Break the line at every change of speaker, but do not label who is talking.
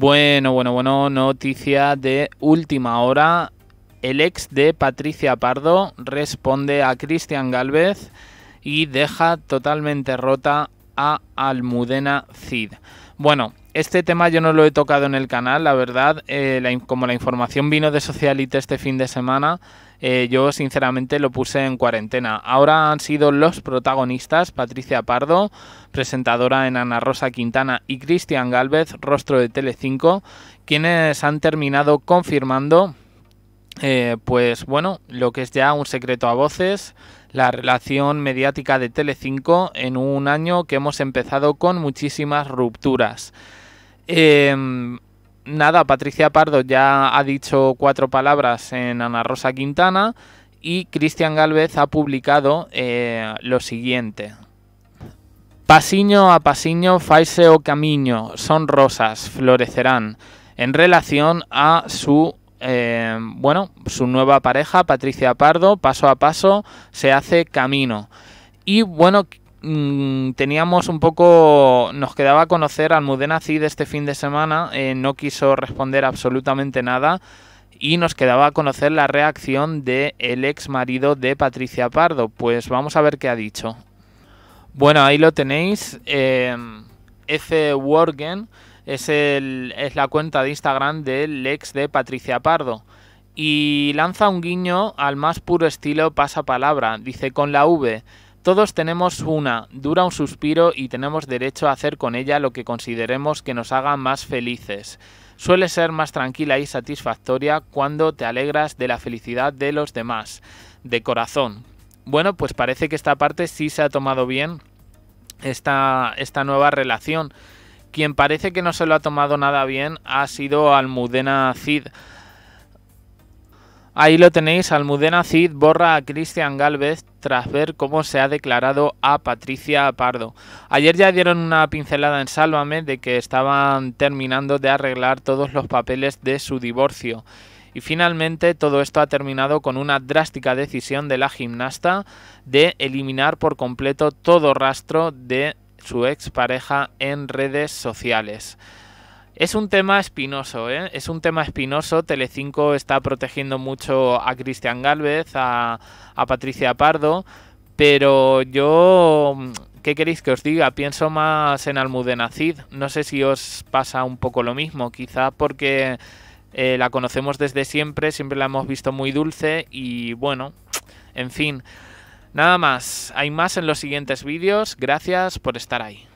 Bueno, bueno, bueno, noticia de última hora. El ex de Patricia Pardo responde a Cristian Galvez y deja totalmente rota a Almudena Cid. Bueno, este tema yo no lo he tocado en el canal, la verdad, eh, como la información vino de Socialite este fin de semana, eh, yo sinceramente lo puse en cuarentena. Ahora han sido los protagonistas Patricia Pardo, presentadora en Ana Rosa Quintana, y Cristian Galvez, rostro de Telecinco, quienes han terminado confirmando, eh, pues bueno, lo que es ya un secreto a voces, la relación mediática de Telecinco en un año que hemos empezado con muchísimas rupturas. Em, nada, Patricia Pardo ya ha dicho cuatro palabras en Ana Rosa Quintana y Cristian Galvez ha publicado eh, lo siguiente. Pasiño a pasiño, faise o camiño, son rosas, florecerán, en relación a su, em, bueno, su nueva pareja, Patricia Pardo, paso a paso se hace camino. Y bueno, Mm, teníamos un poco, nos quedaba a conocer Mudena Cid este fin de semana, eh, no quiso responder absolutamente nada y nos quedaba a conocer la reacción de el ex marido de Patricia Pardo. Pues vamos a ver qué ha dicho. Bueno, ahí lo tenéis. Eh, F. Worgen es, el, es la cuenta de Instagram del ex de Patricia Pardo. Y lanza un guiño al más puro estilo pasa palabra Dice con la V. Todos tenemos una, dura un suspiro y tenemos derecho a hacer con ella lo que consideremos que nos haga más felices. Suele ser más tranquila y satisfactoria cuando te alegras de la felicidad de los demás, de corazón. Bueno, pues parece que esta parte sí se ha tomado bien esta, esta nueva relación. Quien parece que no se lo ha tomado nada bien ha sido Almudena Cid Ahí lo tenéis, Almudena Cid borra a Cristian Galvez tras ver cómo se ha declarado a Patricia Pardo. Ayer ya dieron una pincelada en Sálvame de que estaban terminando de arreglar todos los papeles de su divorcio. Y finalmente todo esto ha terminado con una drástica decisión de la gimnasta de eliminar por completo todo rastro de su expareja en redes sociales. Es un tema espinoso, ¿eh? Es un tema espinoso. Telecinco está protegiendo mucho a Cristian Galvez, a, Patricia Pardo, pero yo mm, ¿qué queréis que os diga? Pienso más en Almudena Cid. No sé si os pasa un poco lo mismo, quizá porque eh, la conocemos desde siempre, siempre la hemos visto muy dulce y bueno, en fin. Nada más, hay más en los siguientes vídeos, gracias por estar ahí.